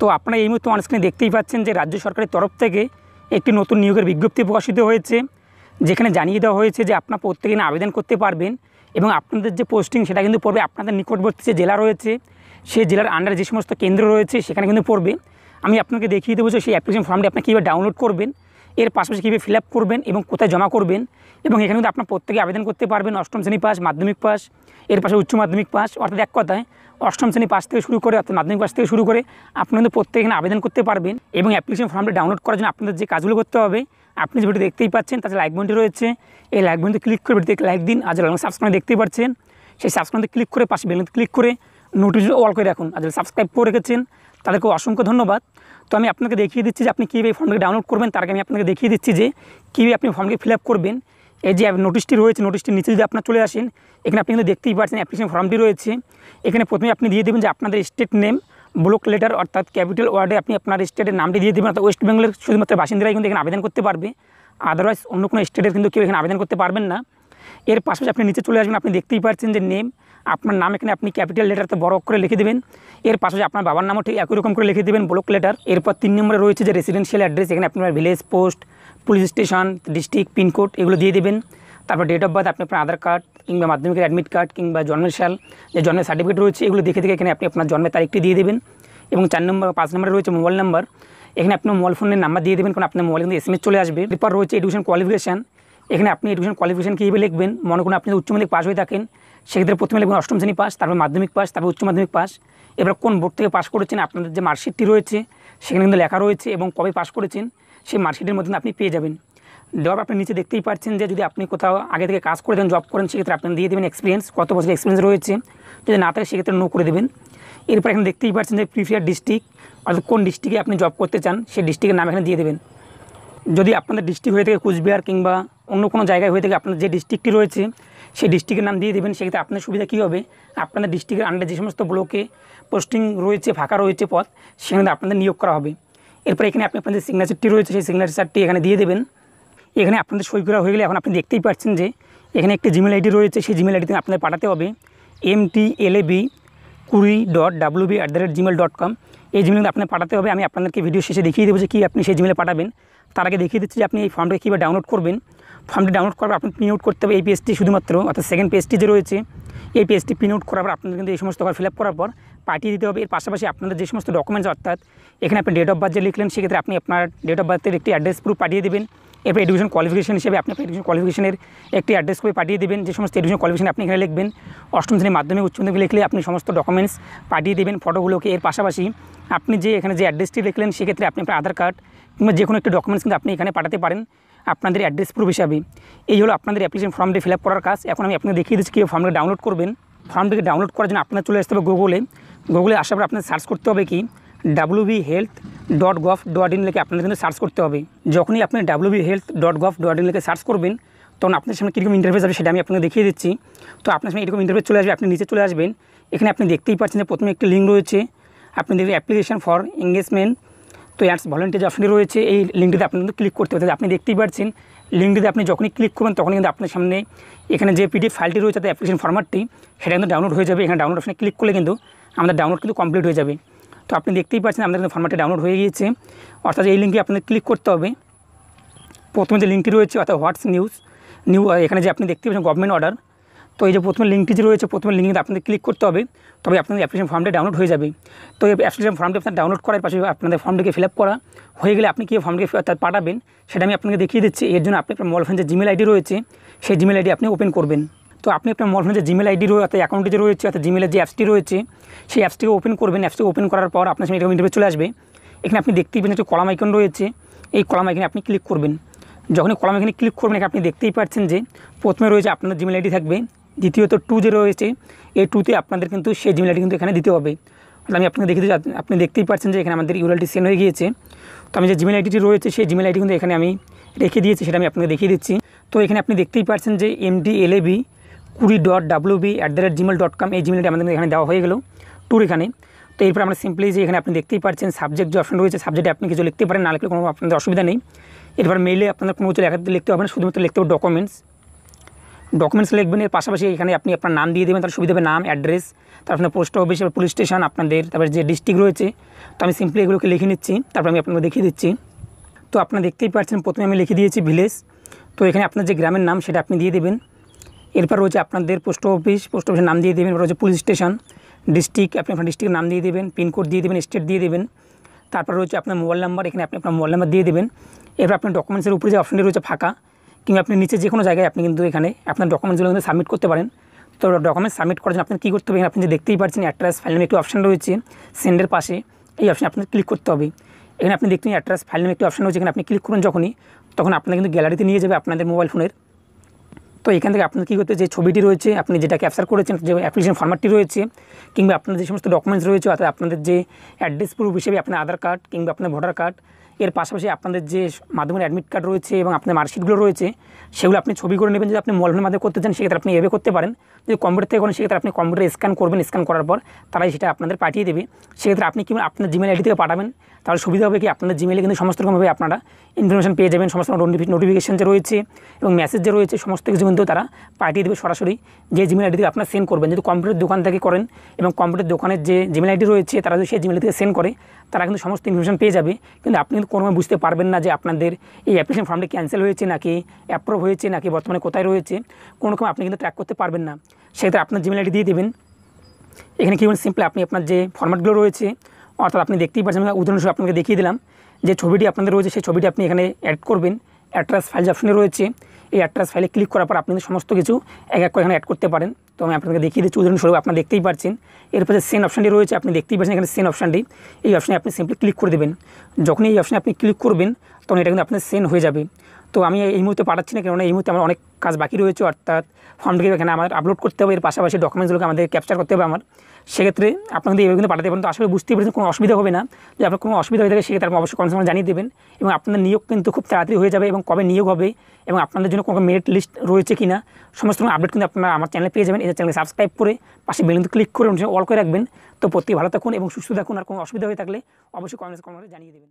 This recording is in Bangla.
তো আপনারা এই মুহূর্তে অনস্ক্রিনে দেখতেই পাচ্ছেন যে রাজ্য সরকারের তরফ থেকে একটি নতুন নিয়োগের বিজ্ঞপ্তি প্রকাশিত হয়েছে যেখানে জানিয়ে দেওয়া হয়েছে যে আপনারা প্রত্যেকদিন আবেদন করতে পারবেন এবং আপনাদের যে পোস্টিং সেটা কিন্তু পড়বে আপনাদের নিকটবর্তী যে জেলা রয়েছে সেই জেলার আন্ডারে যে সমস্ত কেন্দ্র রয়েছে সেখানে কিন্তু পড়বে আমি আপনাকে দেখিয়ে দেবো যে সেই অ্যাপ্লিকেশন ফর্মটি আপনি কীভাবে ডাউনলোড করবেন এর পাশাপাশি কীভাবে ফিল আপ করবেন এবং কোথায় জমা করবেন এবং এখানে কিন্তু আপনার প্রত্যেকে আবেদন করতে পারবেন অষ্টম শ্রেণী পাস মাধ্যমিক পাস এর পাশে উচ্চ মাধ্যমিক পাস অর্থাৎ এক কথায় অষ্টম শ্রেণী পাশ থেকে শুরু করে অর্থাৎ মাধ্যমিক পাশ থেকে শুরু করে আপনি কিন্তু প্রত্যেক এখানে আবেদন করতে পারবেন এবং অ্যাপ্লিকেশন ফর্মটা ডাউনলোড করার জন্য আপনাদের যে কাজগুলো করতে হবে আপনি যে দেখতেই পাচ্ছেন তাতে লাইক বন্ডি রয়েছে এই লাইক বন্ডিতে ক্লিক করে ভিডিওতে লাইক দিন আজ যারা সাবস্ক্রাইব দেখতেই পাচ্ছেন সেই সাবস্ক্রাইবতে ক্লিক করে পাশে বেলুনতে ক্লিক করে নোটিফিকেশন অল করে রাখুন আজকে সাবস্ক্রাইব করে রেখেছেন তাদেরকে অসংখ্য ধন্যবাদ তো আমি আপনাকে দেখিয়ে দিচ্ছি যে আপনি কীভাবে ফর্মটাকে ডাউনলোড করবেন তার আগে আমি আপনাকে দেখিয়ে দিচ্ছি যে কীভাবে আপনি ফর্মকে ফিল আপ করবেন এই যে নোটিশটি রয়েছে নোটিশটির নিচে যদি আপনার চলে আসেন এখানে আপনি কিন্তু দেখতেই পাচ্ছেন অ্যাপ্লিকেশন ফর্মটি রয়েছে এখানে প্রথমে আপনি দিয়ে দেবেন যে আপনাদের স্টেট নেম ব্লক লেটার অর্থাৎ ক্যাপিটাল ওয়ার্ডে আপনি আপনার স্টেটের নামটি দিয়ে দেবেন অর্থাৎ ওয়েস্ট বেঙ্গলের শুধুমাত্র বাসিন্দারাই কিন্তু এখানে আবেদন করতে পারবে আদারওয়াইজ অন্য কোনো স্টেটের কিন্তু কেউ এখানে আবেদন করতে পারবেন না এর পাশাপাশি আপনি নিচে চলে আসবেন আপনি দেখতেই পাচ্ছেন যে নেম আপনার নাম এখানে আপনি ক্যাপিটাল লেটারতে বড় করে লিখে দেবেন এর পাশাপাশি আপনার বাবার নামও ঠিক একই রকম করে লিখে দেবেন ব্লক লেটার এরপর তিন নম্বরে রয়েছে যে রেসিডেন্সিয়াল অ্যাড্রেস এখানে আপনার village post police station district pincode এগুলো দিয়ে দেবেন তারপর ডেট অফ বার্থ আপনি আপনার আধার কার্ড কিংবা মাধ্যমিকের অ্যাডমিট কার্ড কিংবা জন্মের সাল যে জন্মের সার্টিফিকেট রয়েছে এগুলো দেখে দেখে এখানে আপনি আপনার জন্মের তারিখটি দিয়ে দেবেন এবং চার নম্বর পাঁচ নম্বরে রয়েছে মোবাইল নাম্বার এখানে আপনার মোবাইল ফোনের নাম্বার দিয়ে দেবেন কারণ আপনার মোবাইল কিন্তু এসএমএস চলে আসবে এরপর রয়েছে এডুকেশন কোয়ালিফিকেশান এখানে আপনি এডুকেশন কোয়ালিফিকেশান কীভাবে লিখবেন মনে করুন আপনি উচ্চমাধ্যমিক পাস হয়ে থাকেন সেক্ষেত্রে প্রথমে লিখবেন অষ্টম শ্রেণী পাস তারপর মাধ্যমিক পাস তারপর উচ্চ মাধ্যমিক পাস এবার কোন বোর্ড থেকে পাস করেছেন আপনাদের যে মার্কশিটটি রয়েছে সেখানে কিন্তু লেখা রয়েছে এবং কবে পাস করেছেন সেই মার্কশিটের মধ্যে আপনি পেয়ে যাবেন জব আপনি নিচে দেখতেই পাচ্ছেন যে যদি আপনি কোথাও আগে থেকে কাজ করে দেন জব করেন সেক্ষেত্রে আপনি দিয়ে দেবেন এক্সপিরিয়েন্স কত বছর এক্সপিরিয়েন্স রয়েছে যদি না থাকে সেক্ষেত্রে নো করে দেবেন এরপর এখানে দেখতেই পাচ্ছেন যে প্রিফিয়ার ডিস্ট্রিক্ট অর্থাৎ কোন ডিস্ট্রিক্টে আপনি জব করতে চান সেই ডিস্ট্রিক্টের নাম এখানে দিয়ে দেবেন যদি আপনাদের ডিস্ট্রিক্ট হয়ে থাকে কুচবিহার কিংবা অন্য কোনো জায়গায় হয়ে থাকে আপনার যে ডিস্ট্রিক্টটি রয়েছে সেই ডিস্ট্রিক্টের নাম দিয়ে দেবেন সেক্ষেত্রে আপনার সুবিধা কী হবে আপনাদের ডিস্ট্রিক্টের আন্ডার যে সমস্ত ব্লকে পোস্টিং রয়েছে ফাঁকা রয়েছে পথ সেখানে আপনাদের নিয়োগ করা হবে এরপর এখানে আপনি আপনাদের সিগনেচারটি রয়েছে সেই সিগনেচার চারটি এখানে দিয়ে দেবেন এখানে আপনাদের সই করা হয়ে গেলে এখন আপনি দেখতেই পাচ্ছেন যে এখানে একটি জিমেল আইডি রয়েছে সেই জিমেল আইডিতে আপনাদের পাঠাতে হবে M T L A B কুড়ি dot W B at the rate Gmail dot com এই জিমেল আপনাকে পাঠাতে হবে আমি আপনাদেরকে ভিডিও শেষে দেখিয়ে দেবো যে কী আপনি সেই জিমেলে পাঠাবেন তার আগে দেখিয়ে দিচ্ছি যে আপনি এই ফর্মটাকে কীভাবে ডাউনলোড করবেন ফর্মটি ডাউনলোড করার আপনি প্রিন্ট করতে হবে এই পেজটি শুধুমাত্র অর্থাৎ সেকেন্ড পেজটি যে রয়েছে এই পেজটি প্রিন্ট আউট করার পর আপনাদের কিন্তু এই সমস্ত ঘর ফিল করার পর পাঠিয়ে দিতে হবে এর পাশাপাশি আপনাদের যে সমস্ত ডকুমেন্টস অর্থাৎ এখানে আপনি ডেট অফ বার্থ যে লিখলেন সেক্ষেত্রে আপনি আপনার ডেট অফ বার্থের একটি অ্যাড্রেস প্রুফ পাঠিয়ে দেবেন এরপর এডুকেশন কোয়ালিফিকেশন হিসেবে আপনি এডুকেশন কোয়ালিফিকেশনের একটি অ্যাড্রেস করে পাঠিয়ে দেবেন যে সমস্ত এডুকেশন কোয়ালিফিকেশন আপনি এখানে লিখবেন অষ্টম শ্রেণীর মাধ্যমে উচ্চ মাধ্যমিক লিখলে আপনি সমস্ত ডকুমেন্টস পাঠিয়ে দেবেন ফটোগুলোকে এর পাশাপাশি আপনি যে এখানে যে অ্যাড্রেসটি লিখলেন সেক্ষেত্রে আপনি আপনার আধার কার্ড কিংবা যে কোনো একটি ডকুমেন্টস কিন্তু আপনি এখানে পাঠাতে পারেন আপনাদের অ্যাড্রেস প্রুফ হিসাবে এই হলো আপনাদের অ্যাপ্লিকেশন ফর্মটি ফিল করার কাজ এখন আমি আপনাকে দেখিয়ে দিচ্ছি কীভাবে ফর্মটি ডাউনলোড করবেন ফর্মটিকে ডাউনলোড করার জন্য আপনার চলে আসতে হবে গুগলে গুগলে আসার পর আপনাকে সার্চ করতে হবে কি B health dot gov dot in লিখে আপনাদের জন্য সার্চ করতে হবে যখনই আপনি B health dot gov dot in লিখে সার্চ করবেন তখন আপনার সামনে কীরকম ইন্টারভেস আসবে সেটা আমি আপনাকে দেখিয়ে দিচ্ছি তো আপনার সামনে এরকম ইন্টারভেস চলে আসবে আপনি নিচে চলে আসবেন এখানে আপনি দেখতেই পাচ্ছেন যে প্রথমে একটি লিঙ্ক রয়েছে আপনি দেখবেন অ্যাপ্লিকেশন ফর এঙ্গেজমেন্ট তো অ্যাডস ভলেন্টিয়ার অপশনটি রয়েছে এই লিঙ্কটিতে কিন্তু ক্লিক করতে হবে আপনি দেখতেই পাচ্ছেন লিঙ্কটিতে আপনি যখনই ক্লিক করবেন তখনই কিন্তু আপনার সামনে এখানে যে পিডিএফ ফাইলটি রয়েছে তাদের অ্যাপ্লিকেশন ফর্মাটটি সেটা কিন্তু ডাউনলোড হয়ে যাবে এখানে ডাউনলোড অপশানে ক্লিক করলে কিন্তু আমাদের ডাউনলোড কিন্তু কমপ্লিট হয়ে যাবে তো আপনি দেখতেই পাচ্ছেন আমাদের কিন্তু ফর্মারটি ডাউনলোড হয়ে গিয়েছে অর্থাৎ এই লিঙ্কে আপনাদের ক্লিক করতে হবে প্রথমে যে লিঙ্কটি রয়েছে অর্থাৎ হোয়াটস নিউজ নিউ এখানে যে আপনি দেখতে পাচ্ছেন গভর্নমেন্ট অর্ডার তো এই যে প্রথমে লিঙ্কটি যে রয়েছে প্রথমে লিঙ্কে আপনাদের ক্লিক করতে হবে তবে আপনাদের অ্যাপ্লিকেশন ফর্মটা ডাউনলোড হয়ে যাবে তো এই অ্যাপ্লিকেশন ফর্মটি আপনার ডাউনলোড করার পাশে আপনাদের ফর্মটিকে ফিল করা হয়ে গেলে আপনি কী ফর্মটিকে তার পাঠাবেন সেটা আমি আপনাকে দেখিয়ে দিচ্ছি এর জন্য আপনি আপনার মলফেন যে জিমেল আইডি রয়েছে সেই জিমেল আইডি আপনি ওপেন করবেন তো আপনি আপনার মলফেন যে জিমেল আইডি রয়েছে অর্থাৎ অ্যাকাউন্টটি যে রয়েছে অর্থাৎ জিমেলের যে অ্যাপসটি রয়েছে সেই অ্যাপসটিকে ওপেন করবেন অ্যাপসটি ওপেন করার পর আপনার সঙ্গে এরকম ইন্টারভিউ চলে আসবে এখানে আপনি দেখতেই পাচ্ছেন একটি কলাম আইকন রয়েছে এই কলাম আইকনে আপনি ক্লিক করবেন যখন কলাম এখানে ক্লিক করবেন আপনি দেখতেই পাচ্ছেন যে প্রথমে রয়েছে আপনার জিমেল আইডি থাকবে দ্বিতীয়ত টু যে রয়েছে এই টুতে আপনাদের কিন্তু সেই জিমেলটি কিন্তু এখানে দিতে হবে আমি আপনাকে দেখতে আপনি দেখতেই পাচ্ছেন যে এখানে আমাদের ইউরালটি সেন্ড হয়ে গিয়েছে তো আমি যে জিমেল আইডিটি রয়েছে সেই জিমেল আইডি কিন্তু এখানে আমি রেখে দিয়েছি সেটা আমি আপনাকে দেখিয়ে দিচ্ছি তো এখানে আপনি দেখতেই পাচ্ছেন যে এমডি এবি কুড়ি dot W B at the rate Gmail dot com এই জিমেলটি আমাদের এখানে দেওয়া হয়ে গেল ট্যুর এখানে তো এরপর আমরা সিম্পলি যে এখানে আপনি দেখতেই পাচ্ছেন সাবজেক্ট যে অপশন রয়েছে সাবজেক্টে আপনি কিছু লিখতে পারেন না লিখলে কোনো আপনাদের অসুবিধা নেই এরপর মেইলে আপনাদের কোনো কিছু লিখতে হবে না শুধুমাত্র লিখতে হবে ডকুমেন্টস ডকুমেন্টস লিখবেন এর পাশাপাশি এখানে আপনি আপনার নাম দিয়ে দেবেন তার সুবিধা হবে নাম অ্যাড্রেস তারপর আপনার পোস্ট অফিস পুলিশ স্টেশন আপনাদের তারপর যে ডিস্ট্রিক্ট রয়েছে তো আমি সিম্পলি এগুলোকে লিখে নিচ্ছি তারপর আমি আপনাকে দেখিয়ে দিচ্ছি তো আপনারা দেখতেই পাচ্ছেন প্রথমে আমি লিখে দিয়েছি ভিলেজ তো এখানে আপনার যে গ্রামের নাম সেটা আপনি দিয়ে দেবেন এরপর রয়েছে আপনাদের পোস্ট অফিস পোস্ট অফিসের নাম দিয়ে দেবেন রয়েছে পুলিশ স্টেশন ডিস্ট্রিক্ট আপনি আপনার ডিস্ট্রিক্টের নাম দিয়ে দেবেন পিনকোড দিয়ে দেবেন স্টেট দিয়ে দেবেন তারপর রয়েছে আপনার মোবাইল নাম্বার এখানে আপনি আপনার মোবাইল নাম্বার দিয়ে দেবেন এরপর আপনার ডকুমেন্টসের উপরে যে অপশনটি রয়েছে ফাঁকা কিংবা আপনি নিচে যে কোনো জায়গায় আপনি কিন্তু এখানে আপনার ডকুমেন্টসগুলো কিন্তু সাবমিট করতে পারেন তো ডকুমেন্টস সাবমিট করার জন্য আপনার কী করতে হবে আপনি যে দেখতেই পাচ্ছেন অ্যাড্রেস ফাইল নামে একটি অপশান রয়েছে সেন্ডের পাশে এই অপশান আপনার ক্লিক করতে হবে এখানে আপনি দেখতে অ্যাড্রেস ফাইল নামে একটি অপশান রয়েছে এখানে আপনি ক্লিক করুন যখনই তখন আপনার কিন্তু গ্যালারিতে নিয়ে যাবে আপনাদের মোবাইল ফোনের তো এখান থেকে আপনার কী করতে যে ছবিটি রয়েছে আপনি যেটা ক্যাপচার করেছেন যে অ্যাপ্লিকেশন ফর্মাটটি রয়েছে কিংবা আপনার যে সমস্ত ডকুমেন্টস রয়েছে অর্থাৎ আপনাদের যে অ্যাড্রেস প্রুফ হিসেবে আপনার আধার কার্ড কিংবা আপনার ভোটার কার্ড এর পাশাপাশি আপনাদের যে মাধ্যমে অ্যাডমিট কার্ড রয়েছে এবং আপনার মার্কশিটগুলো রয়েছে সেগুলো আপনি ছবি করে নেবেন যদি আপনি মোবাইল মাধ্যমে করতে চান সেক্ষেত্রে আপনি এভাবে করতে পারেন যদি কম্পিউটার থেকে কোনো সেক্ষেত্রে আপনি কম্পিউটার স্ক্যান করবেন স্ক্যান করার পর তারাই সেটা আপনাদের পাঠিয়ে দেবে সেক্ষেত্রে আপনি কি আপনার জিমেল আইডি থেকে পাঠাবেন তাহলে সুবিধা হবে কি আপনার জিমেলে কিন্তু সমস্ত রকমভাবে আপনারা ইনফরমেশন পেয়ে যাবেন সমস্ত নোটিফিকেশন যে রয়েছে এবং মেসেজ যে রয়েছে সমস্ত কিছু কিন্তু তারা পাঠিয়ে দেবে সরাসরি যে জিমেল আইডি থেকে আপনার সেন্ড করবেন যদি কম্পিউটার দোকান থেকে করেন এবং কম্পিউটার দোকানের যে জিমেল আইডি রয়েছে তারা যদি সেই জিমেল থেকে সেন্ড করে তারা কিন্তু সমস্ত ইনফরমেশন পেয়ে যাবে কিন্তু আপনি কিন্তু কোনোভাবে বুঝতে পারবেন না যে আপনাদের এই অ্যাপ্লিকেশন ফর্মটি ক্যান্সেল হয়েছে নাকি অ্যাপ্রুভ হয়েছে নাকি বর্তমানে কোথায় রয়েছে কোনো রকম আপনি কিন্তু ট্র্যাক করতে পারবেন না সেক্ষেত্রে আপনার জিমেল আইডি দিয়ে দেবেন এখানে কী বলুন সিম্পলি আপনি আপনার যে ফর্ম্যাটগুলো রয়েছে অর্থাৎ আপনি দেখতেই পাচ্ছেন উদাহরণস্বরূপ আপনাকে দেখিয়ে দিলাম যে ছবিটি আপনাদের রয়েছে সেই ছবিটি আপনি এখানে অ্যাড করবেন অ্যাট্রাস ফাইল যে অপশনে রয়েছে এই অ্যাট্রাস ফাইলে ক্লিক করার পর আপনি সমস্ত কিছু এক এক করে এখানে অ্যাড করতে পারেন তো আমি আপনাকে দেখিয়ে দিচ্ছি উদাহরণস্বরূপ আপনার দেখতেই পাচ্ছেন এরপরে যে সেন অপশানটি রয়েছে আপনি দেখতেই পাচ্ছেন এখানে সেন অপশানটি এই অপশানে আপনি সিম্পলি ক্লিক করে দেবেন যখনই এই অপশানে আপনি ক্লিক করবেন তখন এটা কিন্তু আপনার সেন হয়ে যাবে তো আমি এই মুহূর্তে পাঠাচ্ছি না কেননা এই মুহূর্তে আমার অনেক কাজ বাকি রয়েছে অর্থাৎ ফর্মটিকে এখানে আমার আপলোড করতে হবে এর পাশাপাশি ডকুমেন্টসগুলোকে আমাদের ক্যাপচার করতে হবে আমার সেক্ষেত্রে আপনাদের কিন্তু এইভাবে কিন্তু পাঠাতে পারেন তো আসলে বুঝতেই পেরেছেন কোনো অসুবিধা হবে না যদি আপনার কোনো অসুবিধা হয়ে থাকে সেক্ষেত্রে আপনি অবশ্যই কনসার্ন জানিয়ে দেবেন এবং আপনাদের নিয়োগ কিন্তু খুব তাড়াতাড়ি হয়ে যাবে এবং কবে নিয়োগ হবে এবং আপনাদের জন্য কোনো মেরিট লিস্ট রয়েছে কি না সমস্ত কোনো আপডেট কিন্তু আপনারা আমার চ্যানেলে পেয়ে যাবেন এই চ্যানেলে সাবস্ক্রাইব করে পাশে বেলুন ক্লিক করে অল করে রাখবেন তো প্রত্যেকে ভালো থাকুন এবং সুস্থ থাকুন আর কোনো অসুবিধা হয়ে থাকলে অবশ্যই কমেন্টস কমেন্টে জানিয়ে দেবেন